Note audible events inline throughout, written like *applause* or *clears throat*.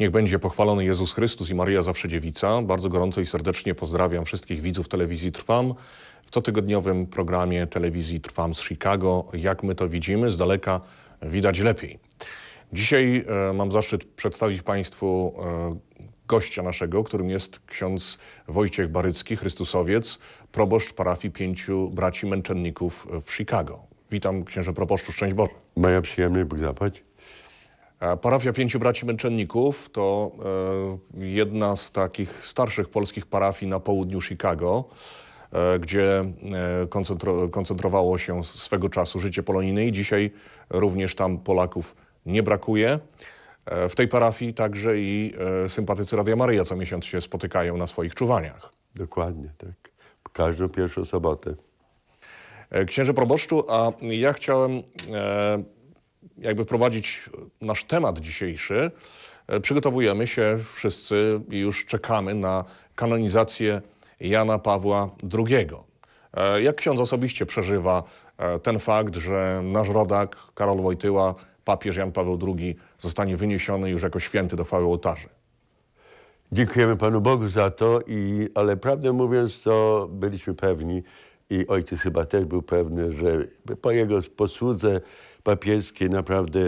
Niech będzie pochwalony Jezus Chrystus i Maria Zawsze Dziewica. Bardzo gorąco i serdecznie pozdrawiam wszystkich widzów telewizji Trwam w cotygodniowym programie telewizji Trwam z Chicago. Jak my to widzimy, z daleka widać lepiej. Dzisiaj e, mam zaszczyt przedstawić Państwu e, gościa naszego, którym jest ksiądz Wojciech Barycki, Chrystusowiec, proboszcz parafii pięciu braci męczenników w Chicago. Witam księże proboszczu, szczęść Boże. Moja przyjemność, Bóg zapłać. Parafia Pięciu Braci Męczenników to e, jedna z takich starszych polskich parafii na południu Chicago, e, gdzie e, koncentrowało się swego czasu życie polonijne i dzisiaj również tam Polaków nie brakuje. W tej parafii także i sympatycy Radia Maryja co miesiąc się spotykają na swoich czuwaniach. Dokładnie, tak. Każdą pierwszą sobotę. Księże proboszczu, a ja chciałem jakby prowadzić nasz temat dzisiejszy, e, przygotowujemy się wszyscy i już czekamy na kanonizację Jana Pawła II. E, jak ksiądz osobiście przeżywa e, ten fakt, że nasz rodak Karol Wojtyła, papież Jan Paweł II zostanie wyniesiony już jako święty do chwały ołtarzy? Dziękujemy Panu Bogu za to, i, ale prawdę mówiąc to byliśmy pewni i ojciec chyba też był pewny, że po jego posłudze papieskiej naprawdę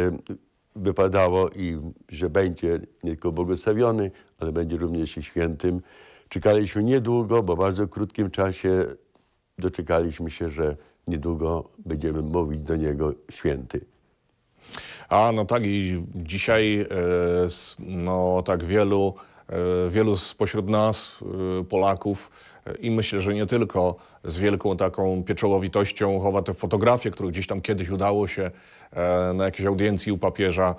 wypadało i że będzie nie tylko błogosławiony, ale będzie również i świętym. Czekaliśmy niedługo, bo w bardzo krótkim czasie doczekaliśmy się, że niedługo będziemy mówić do niego święty. A no tak i dzisiaj e, no tak wielu E, wielu spośród nas, e, Polaków, e, i myślę, że nie tylko z wielką taką pieczołowitością chowa te fotografie, które gdzieś tam kiedyś udało się na jakiejś audiencji u papieża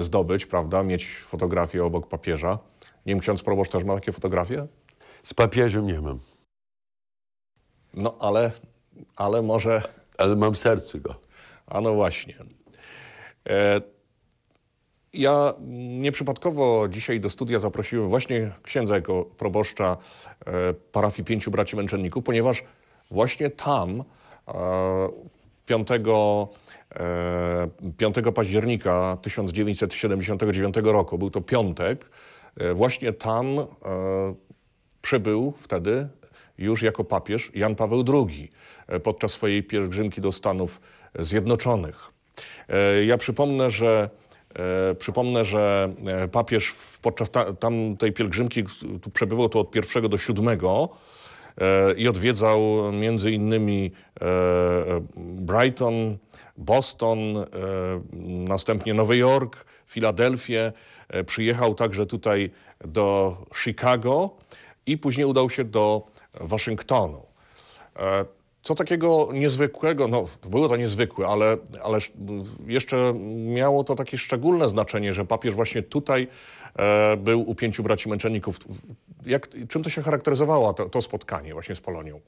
zdobyć, prawda, mieć fotografię obok papieża. Nie wiem, ksiądz proboszcz też ma takie fotografie? Z papieżem nie mam. No, ale, ale może... Ale mam serce go. A no właśnie. E, ja nieprzypadkowo dzisiaj do studia zaprosiłem właśnie księdza jako proboszcza e, parafii Pięciu Braci Męczenników, ponieważ właśnie tam 5, e, 5 e, października 1979 roku, był to piątek, właśnie tam przybył wtedy już jako papież Jan Paweł II podczas swojej pielgrzymki do Stanów Zjednoczonych. Ja przypomnę, że E, przypomnę, że e, papież podczas tamtej pielgrzymki tu przebywał tu od pierwszego do siódmego e, i odwiedzał między innymi Brighton, Boston, następnie Nowy Jork, Filadelfię. Przyjechał także tutaj do Chicago i później udał się do Waszyngtonu. Co takiego niezwykłego, no było to niezwykłe, ale, ale jeszcze miało to takie szczególne znaczenie, że papież właśnie tutaj e, był u pięciu braci męczenników. Jak, czym to się charakteryzowało, to, to spotkanie właśnie z Polonią?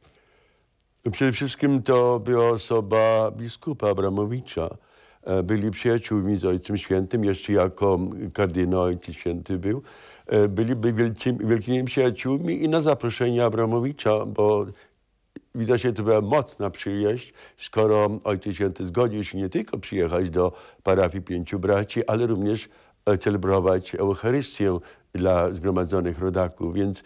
Przede wszystkim to była osoba biskupa Abramowicza. E, byli przyjaciółmi z Ojcem Świętym, jeszcze jako kardynał Ojciec Święty był. E, byli, wielkimi, wielkimi przyjaciółmi i na zaproszenie Abramowicza, bo że to była mocna przyjeźdź, skoro ojciec święty zgodził się nie tylko przyjechać do parafii pięciu braci, ale również e, celebrować Eucharystię dla zgromadzonych rodaków. Więc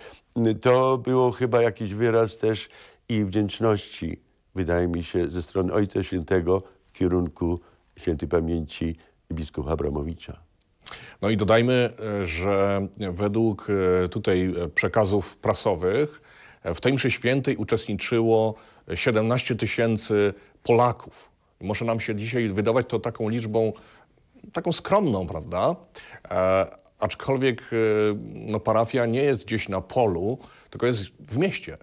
to było chyba jakiś wyraz też i wdzięczności, wydaje mi się, ze strony Ojca Świętego w kierunku świętej pamięci biskupa Abramowicza. No i dodajmy, e, że według e, tutaj przekazów prasowych E, w tej mszy świętej uczestniczyło 17 e, tysięcy Polaków. Może nam się dzisiaj wydawać to taką liczbą, taką skromną, prawda? E, aczkolwiek e, no, parafia nie jest gdzieś na polu, tylko jest w mieście,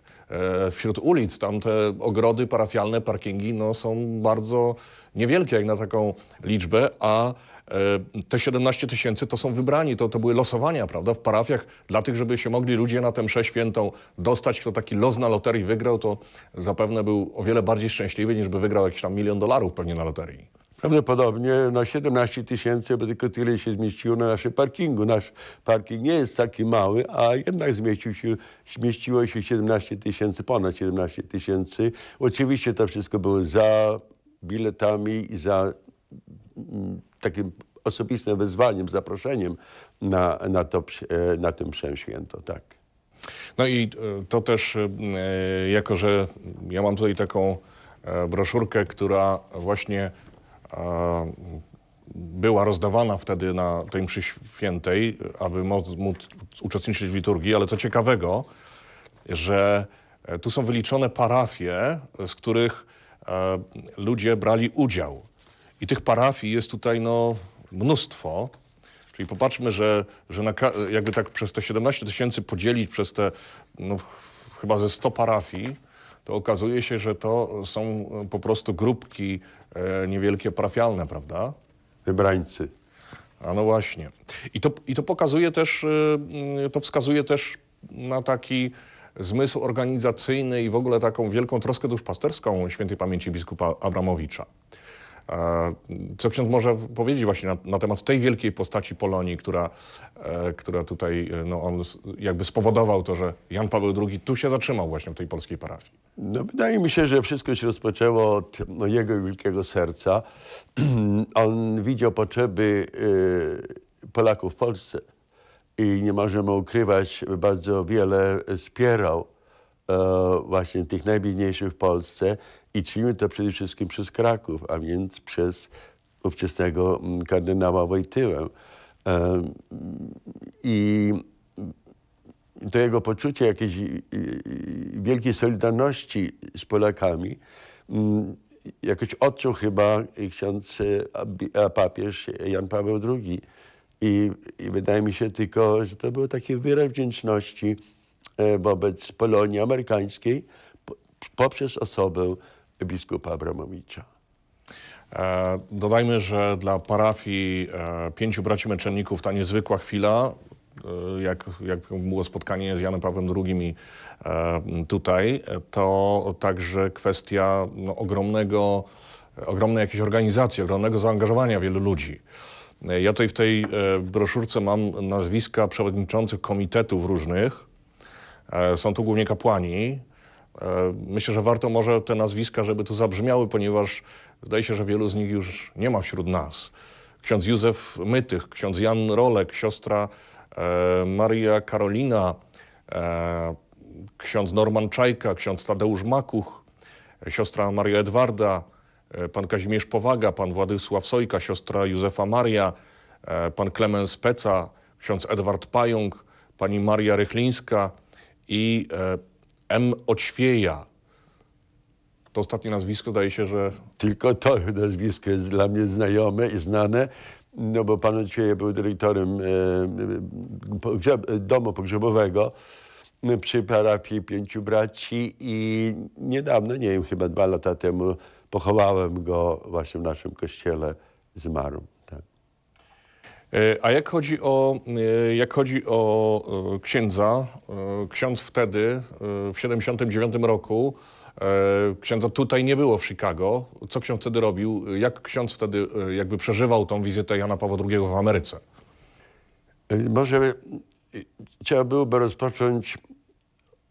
wśród ulic. Tam te ogrody parafialne, parkingi no, są bardzo niewielkie jak na taką liczbę, a E, te 17 tysięcy to są wybrani, to, to były losowania prawda, w parafiach dla tych, żeby się mogli ludzie na tę mszę świętą dostać. Kto taki los na loterii wygrał, to zapewne był o wiele bardziej szczęśliwy, niż by wygrał jakiś tam milion dolarów pewnie na loterii. Prawdopodobnie na 17 tysięcy, bo tylko tyle się zmieściło na naszym parkingu. Nasz parking nie jest taki mały, a jednak zmieścił się, zmieściło się 17 tysięcy, ponad 17 tysięcy. Oczywiście to wszystko było za biletami i za mm, takim osobistym wezwaniem, zaproszeniem na, na, to, e, na tym mszę święto, tak. No i e, to też, e, jako że ja mam tutaj taką broszurkę, która właśnie była rozdawana wtedy na tej mszy świętej, aby móc, móc uczestniczyć w liturgii, ale co ciekawego, że tu są wyliczone parafie, z których ludzie brali udział i tych parafii jest tutaj no, mnóstwo. Czyli popatrzmy, że, że na, jakby tak przez te 17 tysięcy podzielić przez te no, chyba ze 100 parafii, to okazuje się, że to są e, po prostu grupki e, niewielkie parafialne, prawda? Wybrańcy. A no właśnie. I to, i to pokazuje też, e, mm, to wskazuje też na taki zmysł organizacyjny i w ogóle taką wielką troskę duszpasterską świętej pamięci biskupa Abramowicza. Co ksiądz może powiedzieć właśnie na, na temat tej wielkiej postaci Polonii, która, e, która tutaj, e, no on jakby spowodował to, że Jan Paweł II tu się zatrzymał właśnie w tej polskiej parafii? No wydaje mi się, że wszystko się rozpoczęło od no, jego wielkiego serca. *clears throat* on widział potrzeby e, Polaków w Polsce i nie możemy ukrywać, bardzo wiele wspierał właśnie tych najbiedniejszych w Polsce i czynimy to przede wszystkim przez Kraków, a więc przez ówczesnego mm, kardynała Wojtyłę. I to jego poczucie jakiejś wielkiej solidarności z Polakami mm, jakoś odczuł chyba ksiądz, papież Jan Paweł II. I, I, wydaje mi się tylko, że to był taki wyraz wdzięczności e, wobec Polonii amerykańskiej poprzez osobę biskupa Abramowicza. E, dodajmy, że dla parafii e, pięciu braci męczenników ta niezwykła chwila, e, jak, jak było spotkanie z Janem Pawłem II i, e, tutaj, to także kwestia no, ogromnego, ogromnej jakiejś organizacji, ogromnego zaangażowania wielu ludzi. Ja tutaj w tej w broszurce mam nazwiska przewodniczących komitetów różnych. są tu głównie kapłani, E, myślę, że warto może te nazwiska, żeby tu zabrzmiały, ponieważ zdaje się, że wielu z nich już nie ma wśród nas. Ksiądz Józef Mytych, ksiądz Jan Rolek, siostra e, Maria Karolina, e, ksiądz Norman Czajka, ksiądz Tadeusz Makuch, siostra Maria Edwarda, pan Kazimierz Powaga, pan Władysław Sojka, siostra Józefa Maria, pan Klemens Peca, ksiądz Edward Pająk, pani Maria Rychlińska i M. Oćwieja. To ostatnie nazwisko daje się, że... Tylko to nazwisko jest dla mnie znajome i znane, no bo pan Oćwieja był dyrektorem e, e domu pogrzebowego przy parafii Pięciu Braci i niedawno, nie wiem, chyba dwa lata temu pochowałem go właśnie w naszym kościele, zmarł. E, a jak chodzi o, e, jak chodzi o e, księdza, ksiądz wtedy, w 1979 roku, księdza tutaj nie było w Chicago. Co ksiądz wtedy robił? Jak ksiądz wtedy jakby przeżywał tą wizytę Jana Pawła II w Ameryce? Może trzeba byłoby rozpocząć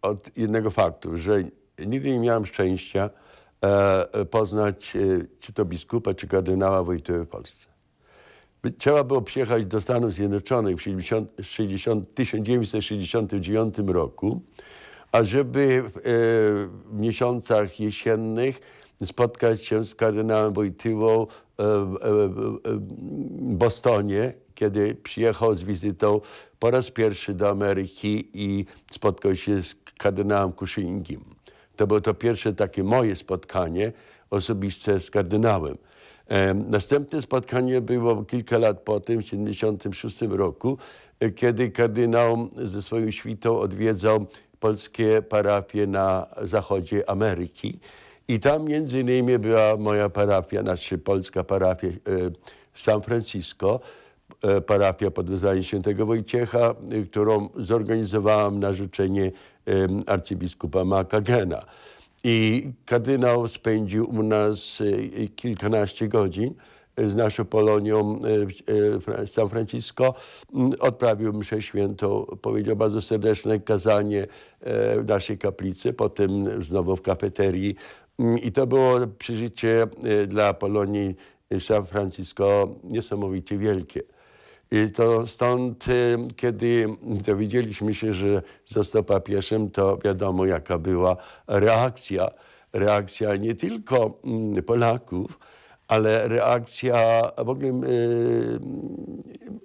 od jednego faktu, że nigdy nie miałem szczęścia poznać czy to biskupa, czy kardynała Wojtyły w Polsce. Trzeba było przyjechać do Stanów Zjednoczonych w 60, 60, 1969 roku, ażeby e, w miesiącach jesiennych spotkać się z kardynałem Wojtyłą e, e, w Bostonie, kiedy przyjechał z wizytą po raz pierwszy do Ameryki i spotkał się z kardynałem Kuszyńskim. To było to pierwsze takie moje spotkanie osobiste z kardynałem. E, następne spotkanie było kilka lat po tym, w 1976 roku, e, kiedy kardynał ze swoją świtą odwiedzał polskie parafie na zachodzie Ameryki. I tam między innymi była moja parafia, znaczy polska parafia e, w San Francisco, parafia pod wezwaniem świętego Wojciecha, którą zorganizowałam na życzenie arcybiskupa Makagena. I kardynał spędził u nas e, kilkanaście godzin e, z naszą Polonią e, San Francisco. Mm, odprawił mszę świętą, powiedział bardzo serdeczne kazanie w naszej kaplicy, potem znowu w kafeterii. Mm, I to było przeżycie dla Polonii San Francisco niesamowicie wielkie. I to stąd, y, kiedy dowiedzieliśmy się, że został papieżem, to wiadomo, jaka była reakcja. Reakcja nie tylko mm, Polaków, ale reakcja w ogóle y,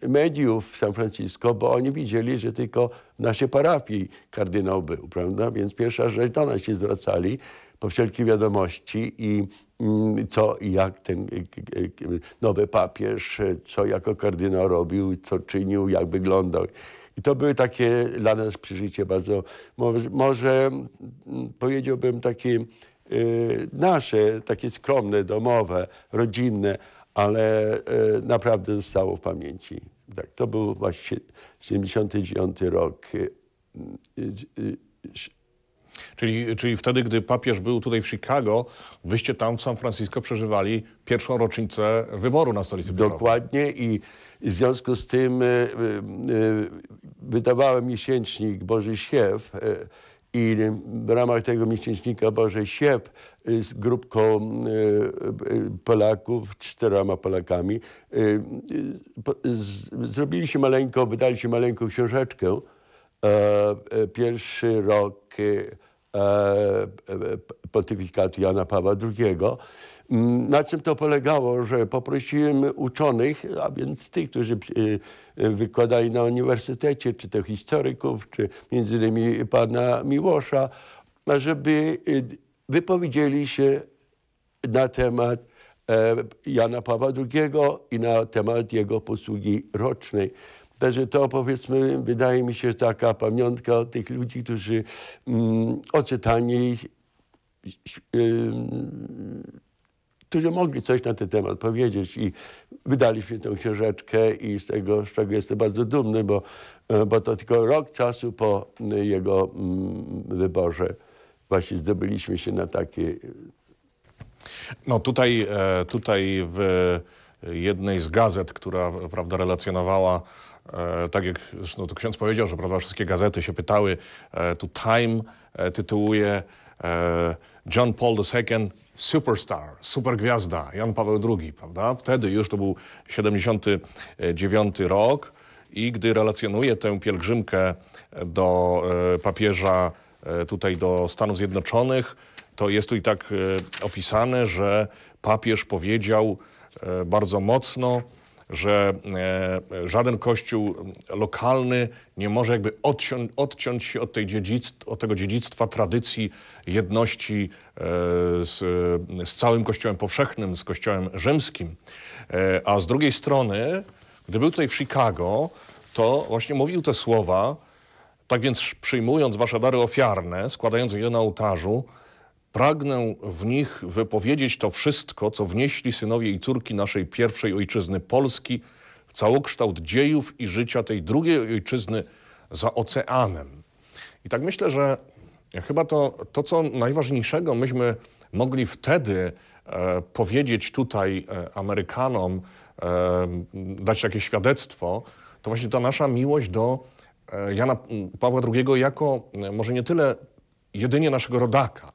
mediów w San Francisco, bo oni widzieli, że tylko w naszej parafii kardynał był, prawda? Więc pierwsza rzecz do nas się zwracali po wszelkie wiadomości i Mm, co i jak ten e, e, nowy papież, e, co jako kardynał robił, co czynił, jak wyglądał. I to były takie dla nas przeżycie bardzo, może mm, powiedziałbym takie nasze, takie skromne, domowe, rodzinne, ale naprawdę zostało w pamięci. Tak, to był właśnie 79 rok Czyli, czyli wtedy, gdy papież był tutaj w Chicago, wyście tam w San Francisco przeżywali pierwszą rocznicę wyboru na stolicy Dokładnie i w związku z tym y, y, wydawałem miesięcznik Boży Siew y, i w ramach tego miesięcznika Boże Siew z grupką Polaków, czterema Polakami, zrobiliśmy maleńką, wydaliśmy maleńką książeczkę E, e, pierwszy rok e, pontyfikatu Jana Pawła II. Mm, na czym to polegało, że poprosiłem uczonych, a więc tych, którzy wykładali na uniwersytecie, czy to historyków, czy między innymi pana Miłosza, żeby wypowiedzieli się na temat Jana Pawła II i na temat jego posługi rocznej. Także to powiedzmy, wydaje mi się, taka pamiątka tych ludzi, którzy mm, oczytani, yy, którzy mogli coś na ten temat powiedzieć i wydaliśmy tę książeczkę i z tego, z czego jestem bardzo dumny, bo, e, bo to tylko rok czasu po jego mm, wyborze właśnie zdobyliśmy się na takie... No tutaj, e, tutaj w jednej z gazet, która prawda, relacjonowała E, tak jak zresztą to ksiądz powiedział, że prawda, wszystkie gazety się pytały, e, tu Time e, tytułuje John Paul II superstar, supergwiazda, Jan Paweł II, prawda? Wtedy już to był 79 rok i gdy relacjonuje tę pielgrzymkę do papieża tutaj do Stanów Zjednoczonych, to jest tu i tak opisane, że papież powiedział bardzo mocno, że e, żaden kościół lokalny nie może jakby odciąć, odciąć się od, tej od tego dziedzictwa, tradycji, jedności e, z, z całym Kościołem Powszechnym, z Kościołem Rzymskim. E, a z drugiej strony, gdy był tutaj w Chicago, to właśnie mówił te słowa, tak więc przyjmując wasze dary ofiarne, składając je na ołtarzu, Pragnę w nich wypowiedzieć to wszystko, co wnieśli synowie i córki naszej pierwszej ojczyzny Polski w całokształt dziejów i życia tej drugiej ojczyzny za oceanem. I tak myślę, że chyba to, to co najważniejszego myśmy mogli wtedy e, powiedzieć tutaj e, Amerykanom, e, dać takie świadectwo, to właśnie ta nasza miłość do e, Jana Pawła II jako e, może nie tyle jedynie naszego rodaka,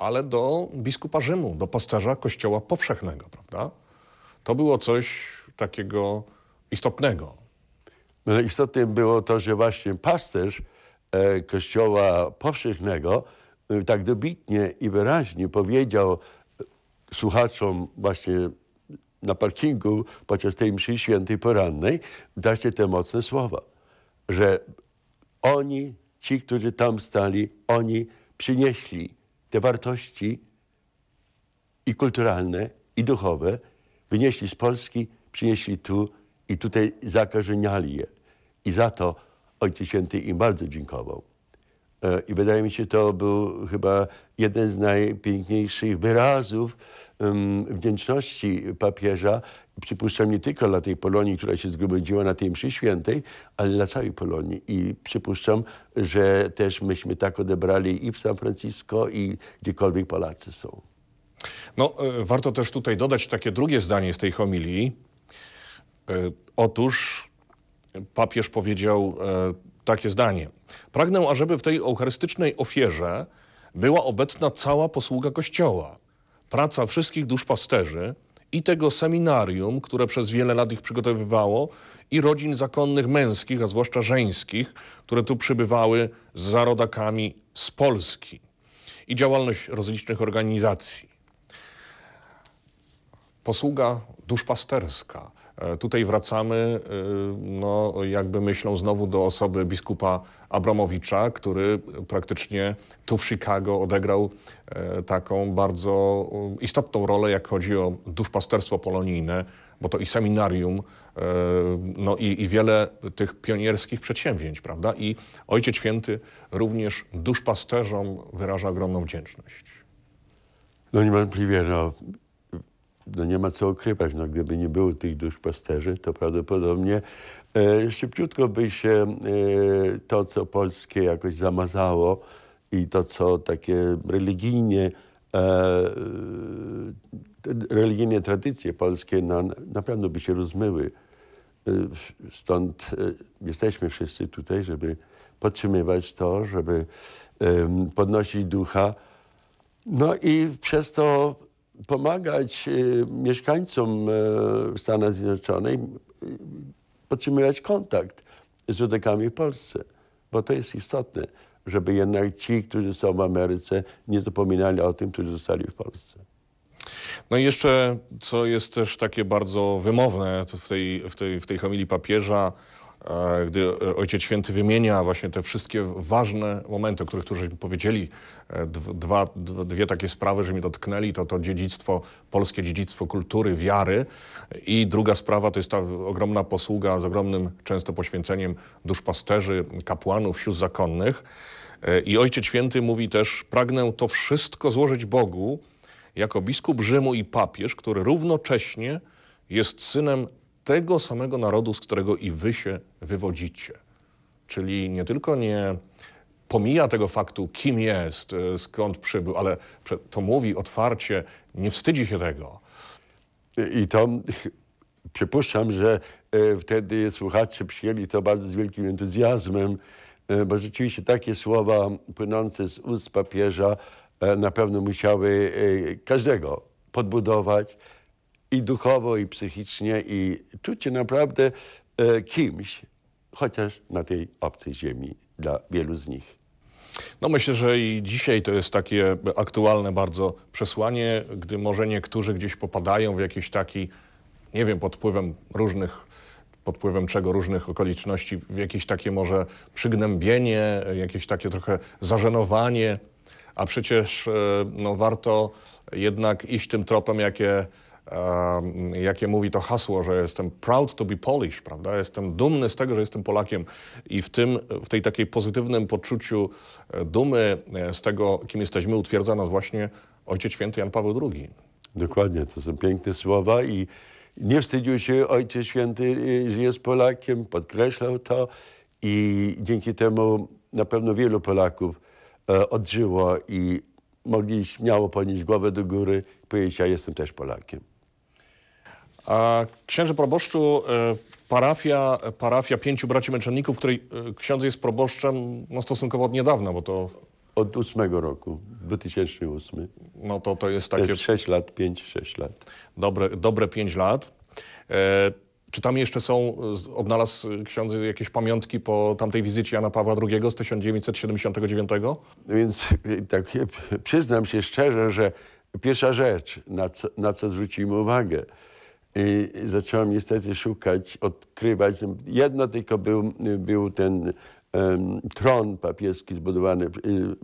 ale do biskupa Rzymu, do pasterza kościoła powszechnego, prawda? To było coś takiego istotnego. No, istotne było to, że właśnie pasterz e, kościoła powszechnego e, tak dobitnie i wyraźnie powiedział e, słuchaczom właśnie na parkingu podczas tej mszy świętej porannej właśnie te mocne słowa, że oni, ci, którzy tam stali, oni przynieśli te wartości i kulturalne, i duchowe wynieśli z Polski, przynieśli tu i tutaj zakorzeniali je. I za to Ojciec Święty im bardzo dziękował. E, I wydaje mi się, to był chyba jeden z najpiękniejszych wyrazów wdzięczności papieża przypuszczam nie tylko dla tej Polonii, która się zgromadziła na tej mszy świętej, ale dla całej Polonii. I przypuszczam, że też myśmy tak odebrali i w San Francisco, i gdziekolwiek Polacy są. No, e, warto też tutaj dodać takie drugie zdanie z tej homilii. E, otóż papież powiedział e, takie zdanie. Pragnę, ażeby w tej eucharystycznej ofierze była obecna cała posługa Kościoła, praca wszystkich dusz pasterzy, i tego seminarium, które przez wiele lat ich przygotowywało, i rodzin zakonnych męskich, a zwłaszcza żeńskich, które tu przybywały z zarodakami z Polski i działalność rozlicznych organizacji. Posługa duszpasterska, E, tutaj wracamy e, no, jakby myślą znowu do osoby biskupa Abramowicza, który praktycznie tu w Chicago odegrał e, taką bardzo um, istotną rolę, jak chodzi o duszpasterstwo polonijne, bo to i seminarium, no i, i wiele tych pionierskich przedsięwzięć, prawda? I Ojciec Święty również duszpasterzom wyraża ogromną wdzięczność. No niewątpliwie no, no nie ma co okrywać, no gdyby nie było tych duszpasterzy, to prawdopodobnie e, szybciutko by się e, to, co polskie jakoś zamazało i to, co takie religijnie, e, religijne tradycje polskie na, na pewno by się rozmyły. E, stąd e, jesteśmy wszyscy tutaj, żeby podtrzymywać to, żeby podnosić ducha. No i przez to pomagać y, mieszkańcom e, Stanów Zjednoczonych y, podtrzymywać kontakt z Żydekami w Polsce, bo to jest istotne, żeby jednak ci, którzy są w Ameryce, nie zapominali o tym, którzy zostali w Polsce. No i jeszcze, co jest też takie bardzo wymowne w tej, w tej, w tej homilii papieża, gdy Ojciec Święty wymienia właśnie te wszystkie ważne momenty, o których tu żeśmy powiedzieli, e, dwa, dwie takie sprawy, że mi dotknęli, to to dziedzictwo, polskie dziedzictwo kultury, wiary i druga sprawa to jest ta ogromna posługa z ogromnym często poświęceniem duszpasterzy, kapłanów, sióstr zakonnych. E, I Ojciec Święty mówi też, pragnę to wszystko złożyć Bogu jako biskup Rzymu i papież, który równocześnie jest synem tego samego narodu, z którego i wy się wywodzicie. Czyli nie tylko nie pomija tego faktu, kim jest, e, skąd przybył, ale to mówi otwarcie, nie wstydzi się tego. I to *laughs* przypuszczam, że e, wtedy słuchacze przyjęli to bardzo z wielkim entuzjazmem, e, bo rzeczywiście takie słowa płynące z ust papieża na pewno musiały każdego podbudować, i duchowo, i psychicznie, i czuć się naprawdę e, kimś, chociaż na tej obcej ziemi dla wielu z nich. No myślę, że i dzisiaj to jest takie aktualne bardzo przesłanie, gdy może niektórzy gdzieś popadają w jakiś taki, nie wiem, pod wpływem różnych, pod wpływem czego różnych okoliczności, w jakieś takie może przygnębienie, jakieś takie trochę zażenowanie, a przecież e, no, warto jednak iść tym tropem, jakie jakie mówi to hasło, że jestem proud to be Polish, prawda? Jestem dumny z tego, że jestem Polakiem i w tym, w tej takiej pozytywnym poczuciu e, dumy e, z tego, kim jesteśmy, utwierdza nas właśnie Ojciec Święty Jan Paweł II. Dokładnie, to są piękne słowa i nie wstydził się Ojciec Święty, y, że jest Polakiem, podkreślał to i dzięki temu na pewno wielu Polaków e, odżyło i mogli śmiało ponieść głowę do góry i powiedzieć, ja jestem też Polakiem. A księży proboszczu, e, parafia, parafia pięciu braci męczenników, której e, ksiądz jest proboszczem no, stosunkowo od niedawna, bo to... Od ósmego roku, 2008. No to to jest takie... 6 e, lat, 5-6 lat. Dobre, dobre 5 lat. E, czy tam jeszcze są, odnalazł ksiądz jakieś pamiątki po tamtej wizycie Jana Pawła II z 1979? No więc tak, przyznam się szczerze, że pierwsza rzecz, na co, na co zwrócimy uwagę, i zacząłem niestety szukać, odkrywać. Jedno tylko był, był ten um, tron papieski zbudowany, um,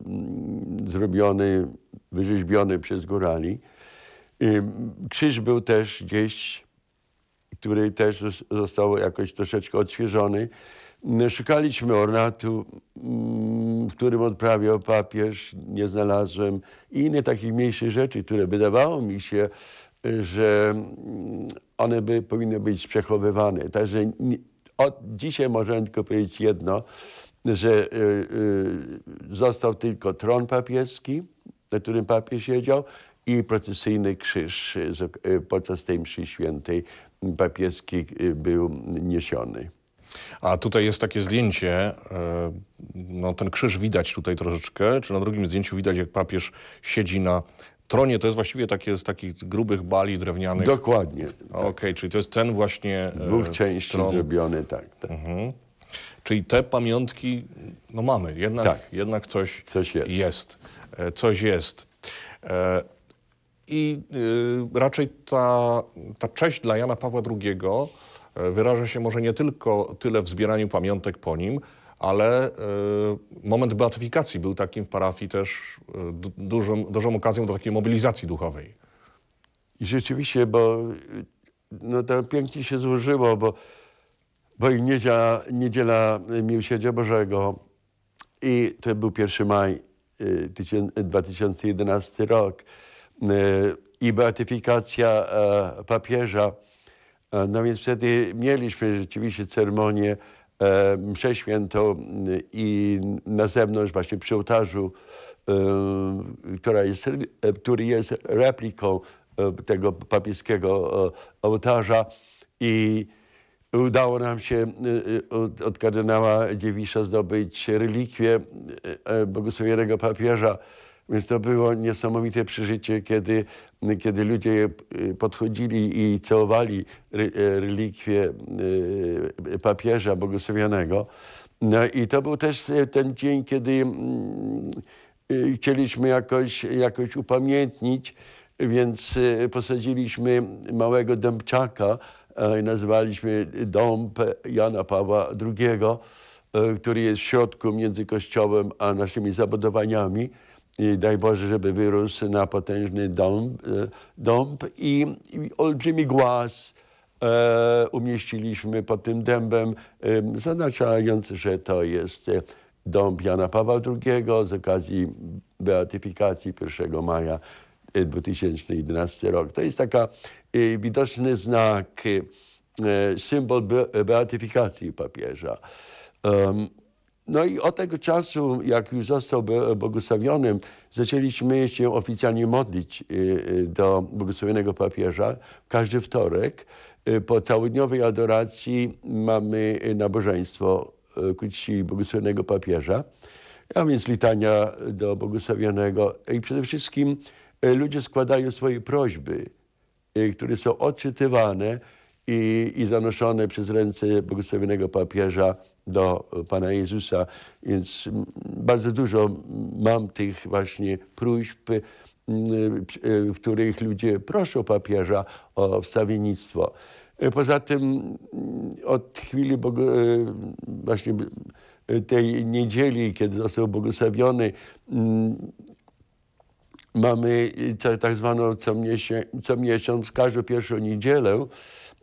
zrobiony, wyrzeźbiony przez górali. krzyż był też gdzieś, który też został jakoś troszeczkę odświeżony. Szukaliśmy ornatu, mm, którym odprawiał papież, nie znalazłem. I inne takich mniejszych rzeczy, które wydawało mi się, że mm, one by, powinny być przechowywane. Także od dzisiaj możemy tylko powiedzieć jedno, że y, y, został tylko tron papieski, na którym papież siedział i procesyjny krzyż y, podczas tej mszy świętej papieski był niesiony. A tutaj jest takie zdjęcie, e, no ten krzyż widać tutaj troszeczkę, czy na drugim zdjęciu widać jak papież siedzi na Tronie to jest właściwie takie z takich grubych bali drewnianych. Dokładnie. Tak. Okej, okay, czyli to jest ten właśnie. Z dwóch e, części zrobiony, tak. tak. Mhm. Czyli te pamiątki, no mamy, jednak, tak. jednak coś, coś jest. jest. E, coś jest. E, I raczej ta, ta cześć dla Jana Pawła II wyraża się może nie tylko tyle w zbieraniu pamiątek po nim, ale e, moment beatyfikacji był takim w parafii też e, dużą, dużą okazją do takiej mobilizacji duchowej. I rzeczywiście, bo e, no to pięknie się złożyło, bo, bo i niedziela, niedziela Miłosierdzia Bożego i to był 1 maj 2011 rok i beatyfikacja papieża. No więc wtedy mieliśmy rzeczywiście ceremonię E, mszę świętą i na zewnątrz właśnie przy ołtarzu, e, która jest, e, który jest repliką tego papieskiego ołtarza i Udało nam się od kardynała Dziewisza zdobyć relikwię błogosławionego papieża więc to było niesamowite przeżycie, kiedy, kiedy ludzie e, podchodzili i całowali e, relikwie e, papieża błogosławionego. No i to był też ten dzień, kiedy mm, chcieliśmy jakoś, jakoś upamiętnić, więc posadziliśmy małego dębczaka, nazwaliśmy dąb Jana Pawła II, który jest w środku między kościołem a naszymi zabudowaniami i daj Boże, żeby wyrósł na potężny dąb, e, dąb i, i olbrzymi głaz e, umieściliśmy pod tym dębem, e, że to jest dąb Jana Pawła II z okazji beatyfikacji 1 maja 2011 e, rok. To jest taka e, widoczny znak, e, symbol be, beatyfikacji papieża. No i od tego czasu, jak już został błogosławionym, zaczęliśmy się oficjalnie modlić y, y, do błogosławionego papieża każdy wtorek. Y, po całodniowej adoracji mamy nabożeństwo ku czci błogosławionego papieża, a więc litania do błogosławionego. I przede wszystkim ludzie składają swoje prośby, które są odczytywane i, i zanoszone przez ręce błogosławionego papieża do Pana Jezusa. Więc bardzo dużo mam tych właśnie próśb, y, y, w których ludzie proszą papieża o wstawiennictwo. Y, poza tym od chwili Bogu, właśnie tej niedzieli, kiedy został błogosławiony, mamy tak zwaną co miesiąc, co miesiąc każdą pierwszą niedzielę,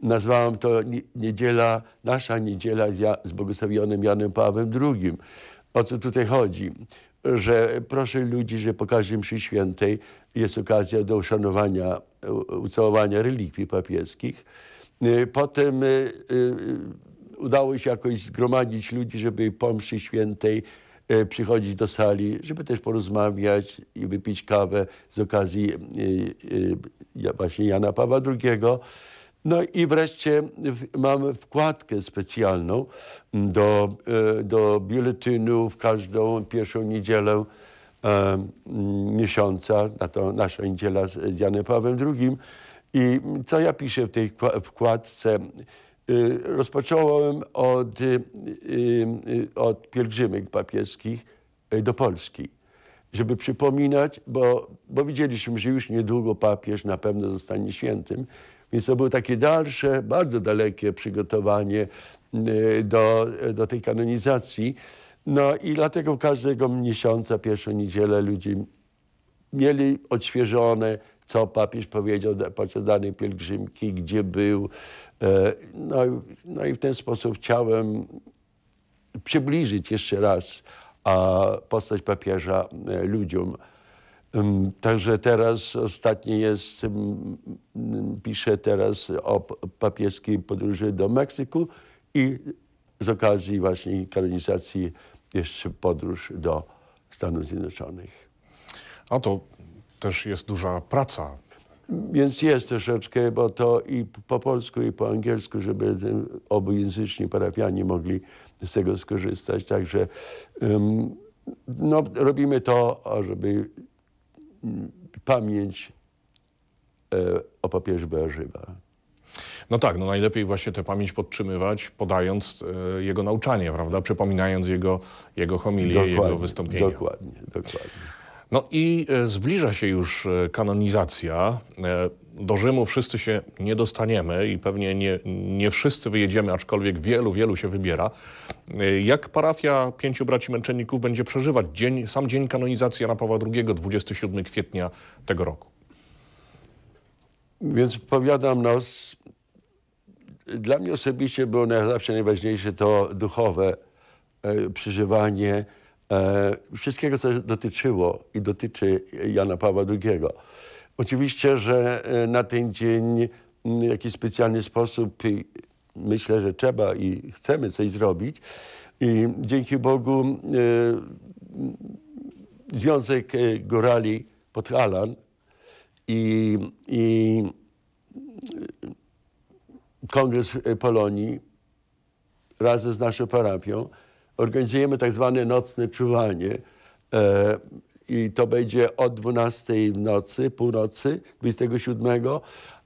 nazwałam to niedziela, nasza niedziela z, ja, z błogosławionym Janem Pawłem II. O co tutaj chodzi? Że proszę ludzi, że po każdej mszy świętej jest okazja do uszanowania, ucałowania relikwii papieskich. Y, potem y, y, udało się jakoś zgromadzić ludzi, żeby po mszy świętej y, przychodzić do sali, żeby też porozmawiać i wypić kawę z okazji y, y, właśnie Jana Pawła II. No i wreszcie mamy wkładkę specjalną mm, do, e, do biuletynu w każdą pierwszą niedzielę e, miesiąca, na to nasza niedziela z Janem Pawłem II. I co ja piszę w tej wkładce? E, rozpocząłem od, od pielgrzymek papieskich do Polski, żeby przypominać, bo, bo widzieliśmy, że już niedługo papież na pewno zostanie świętym, więc to było takie dalsze, bardzo dalekie przygotowanie e, do, do tej kanonizacji. No i dlatego każdego miesiąca, pierwszą niedzielę ludzie mieli odświeżone, co papież powiedział podczas danej pielgrzymki, gdzie był. E, no, no i w ten sposób chciałem przybliżyć jeszcze raz a postać papieża e, ludziom. Także teraz ostatni jest, piszę teraz o papieskiej podróży do Meksyku i z okazji właśnie kanonizacji jeszcze podróż do Stanów Zjednoczonych. A to też jest duża praca. Więc jest troszeczkę, bo to i po polsku, i po angielsku, żeby e, obojęzyczni parafianie mogli z tego skorzystać. Także um, no, robimy to, żeby pamięć e, o papieżu Bojarzywa. No tak, no najlepiej właśnie tę pamięć podtrzymywać, podając e, jego nauczanie, prawda? Przypominając jego, jego homilię, dokładnie, jego wystąpienie. Dokładnie, dokładnie. No i e, zbliża się już e, kanonizacja. E, do Rzymu wszyscy się nie dostaniemy i pewnie nie, nie wszyscy wyjedziemy, aczkolwiek wielu, wielu się wybiera. Jak parafia pięciu braci męczenników będzie przeżywać dzień, sam dzień kanonizacji Jana Pawła II, 27 kwietnia tego roku? Więc powiadam nas, no, dla mnie osobiście było zawsze najważniejsze to duchowe przeżywanie E, wszystkiego, co dotyczyło i dotyczy Jana Pawła II. Oczywiście, że e, na ten dzień w jakiś specjalny sposób myślę, że trzeba i chcemy coś zrobić. I dzięki Bogu e, Związek Górali Podhalan i, i Kongres Polonii razem z naszą parapią, organizujemy tak zwane nocne czuwanie e, i to będzie od 12 w nocy, północy 27,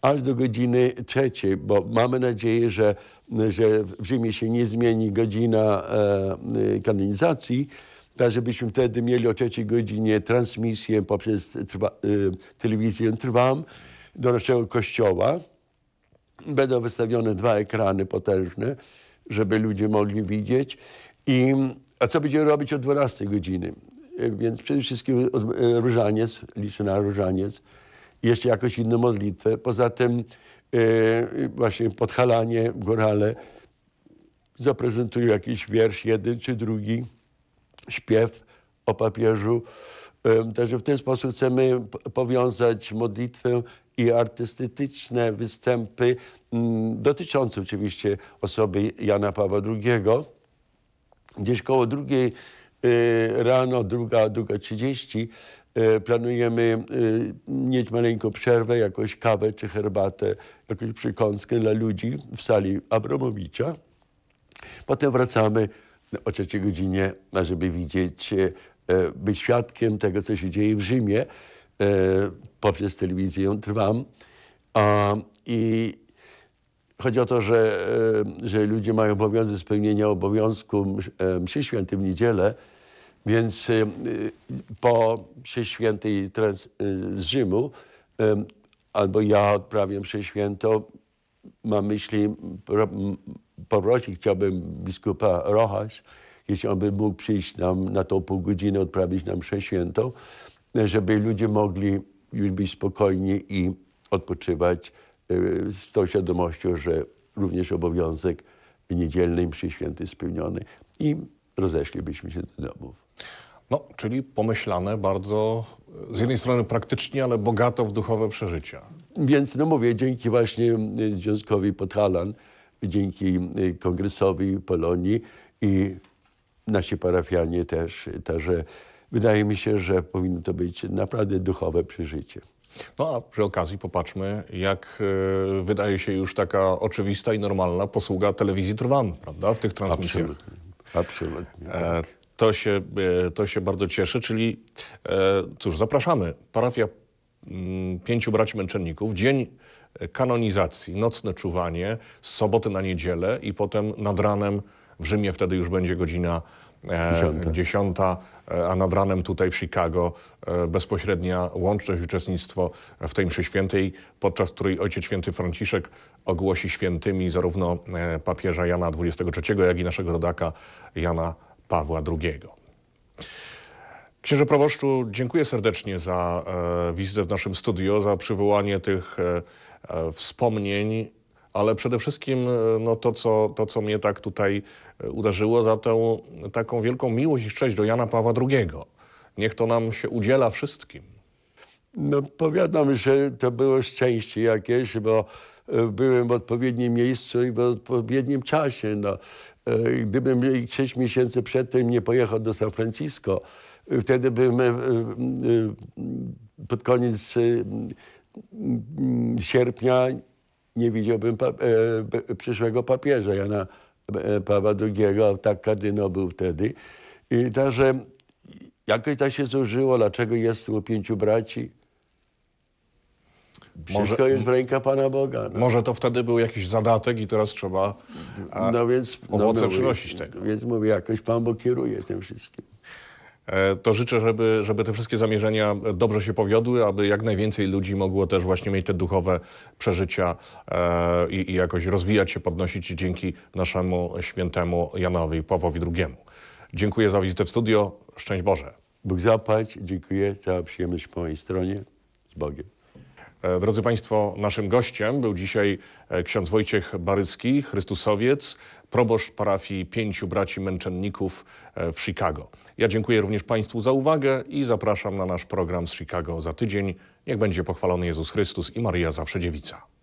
aż do godziny trzeciej, bo mamy nadzieję, że, że w Rzymie się nie zmieni godzina e, kanonizacji, tak żebyśmy wtedy mieli o trzeciej godzinie transmisję poprzez trwa, e, telewizję Trwam do naszego kościoła. Będą wystawione dwa ekrany potężne, żeby ludzie mogli widzieć. I, a co będziemy robić o 12 godziny? E, więc przede wszystkim e, różaniec, liczę na różaniec, jeszcze jakąś inną modlitwę. Poza tym yy, właśnie podhalanie górale zaprezentuję jakiś wiersz, jeden czy drugi, śpiew o papieżu. także w ten sposób chcemy powiązać modlitwę i artystyczne występy mm, dotyczące oczywiście osoby Jana Pawła II Gdzieś koło drugiej y, rano, druga, druga trzydzieści y, planujemy y, mieć maleńką przerwę, jakąś kawę czy herbatę, jakąś przykąskę dla ludzi w sali Abramowicza. Potem wracamy o trzeciej godzinie, żeby widzieć, być świadkiem tego, co się dzieje w Rzymie poprzez telewizję Trwam. I Chodzi o to, że, e, że ludzie mają obowiązek spełnienia obowiązku e, mszy świętej w niedzielę, więc e, po mszy świętej z Rzymu albo ja odprawiam mszy świętą, mam myśli poprosić chciałbym biskupa Rochas, jeśli on by mógł przyjść nam na tą pół godziny, odprawić nam mszę świętą, żeby ludzie mogli już być spokojni i odpoczywać Y, z tą świadomością, że również obowiązek niedzielny przy święty spełniony i rozeszlibyśmy się do domów. No, czyli pomyślane bardzo, y, z jednej strony praktycznie, ale bogato w duchowe przeżycia. Więc no mówię, dzięki właśnie y, Związkowi Podhalan, dzięki Kongresowi Polonii i nasi parafianie też, także wydaje mi się, że powinno to być naprawdę duchowe przeżycie. No a przy okazji popatrzmy, jak y, wydaje się już taka oczywista i normalna posługa telewizji Trwam, prawda, w tych transmisjach. Absolutnie, absolutnie. E, tak. E, to się, e, to się bardzo cieszy, czyli e, cóż, zapraszamy. Parafia m, mm, Pięciu Braci Męczenników, dzień kanonizacji, nocne czuwanie z soboty na niedzielę i potem nad ranem w Rzymie wtedy już będzie godzina E, dziesiąta. E, a nad ranem tutaj w Chicago e, bezpośrednia łączność, uczestnictwo w tej mszy świętej, podczas której Ojciec Święty Franciszek ogłosi świętymi zarówno papieża Jana XXIII, jak i naszego rodaka Jana Pawła II. Księże proboszczu, dziękuję serdecznie za wizytę w naszym studio, za przywołanie tych wspomnień ale przede wszystkim e, no, to, co, to, co mnie tak tutaj e, uderzyło, za tę taką wielką miłość i szczęście, do Jana Pawła II. Niech to nam się udziela wszystkim. No powiadam, że to było szczęście jakieś, bo e, byłem w odpowiednim miejscu i w odpowiednim czasie. No, gdybym 6 miesięcy przedtem nie pojechał do San Francisco, wtedy bym pod koniec sierpnia nie widziałbym pa e, przyszłego papieża Jana e, Pawła II, a tak kardynał był wtedy. I także jakoś to tak się zużyło, dlaczego jest u pięciu braci. Wszystko może, jest w rękach Pana Boga. No. Może to wtedy był jakiś zadatek i teraz trzeba a, no więc, no owoce no, przynosić tego. Więc mówię, jakoś Pan Bóg kieruje tym wszystkim. E, to życzę, żeby, żeby te wszystkie zamierzenia dobrze się powiodły, aby jak najwięcej ludzi mogło też właśnie mieć te duchowe przeżycia e, i, i jakoś rozwijać się, podnosić dzięki naszemu świętemu Janowi Pawłowi II. Dziękuję za wizytę w studio. Szczęść Boże. Bóg zapłać. Dziękuję. Cała przyjemność po mojej stronie. Z Bogiem. E, drodzy Państwo, naszym gościem był dzisiaj e, ksiądz Wojciech Barycki, Chrystusowiec, proboszcz parafii pięciu braci męczenników e, w Chicago. Ja dziękuję również Państwu za uwagę i zapraszam na nasz program z Chicago za tydzień. Niech będzie pochwalony Jezus Chrystus i Maria Zawsze Dziewica.